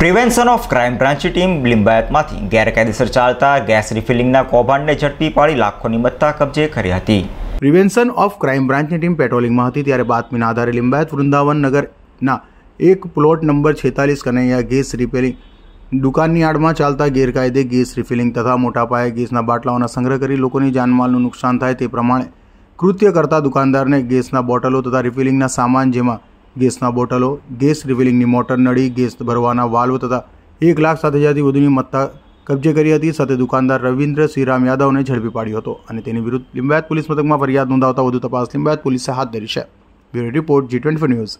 Prevention of Crime Branch ની ટીમ લિમ્બાયતમાંથી ગેરકાયદેસર ચાલતા ગેસ રિફિલિંગના કોભંડને જડતી પાડી લાખોની મત્તા કબ્જે કરી હતી. Prevention of Crime Branch ની ટીમ પેટ્રોલિંગમાં હતી ત્યારે બાતમીના આધારે લિમ્બાયત વૃંદાવન નગરના એક plot number 46 Kanaiya gas refilling દુકાનની આડમાં ચાલતા ગેરકાયદે ગેસ રિફિલિંગ તથા મોટો પાએ ગેસના બોટલાઓનો સંગ્રહ કરી લોકોની જાનમાલનું નુકસાન થાય તે પ્રમાણે કૃત્યકર્તા દુકાનદારને ગેસના બોટલો તથા રિફિલિંગના સામાન જેમાં ગેસના બોટલો ગેસ રિવિલિંગની મોટર નળી ગેસ ભરવાના વાલ્વ તથા એક લાખ સાત હજારથી વધુની મત્તા કબજે કરી હતી સાથે દુકાનદાર રવિન્દ્ર શ્રીરામ યાદવને ઝડપી પાડ્યો હતો અને તેની વિરુદ્ધ લિંબાયત પોલીસ મથકમાં ફરિયાદ નોંધાવતા વધુ તપાસ લિંબાયત પોલીસે હાથ ધરી છે bureau report G twenty news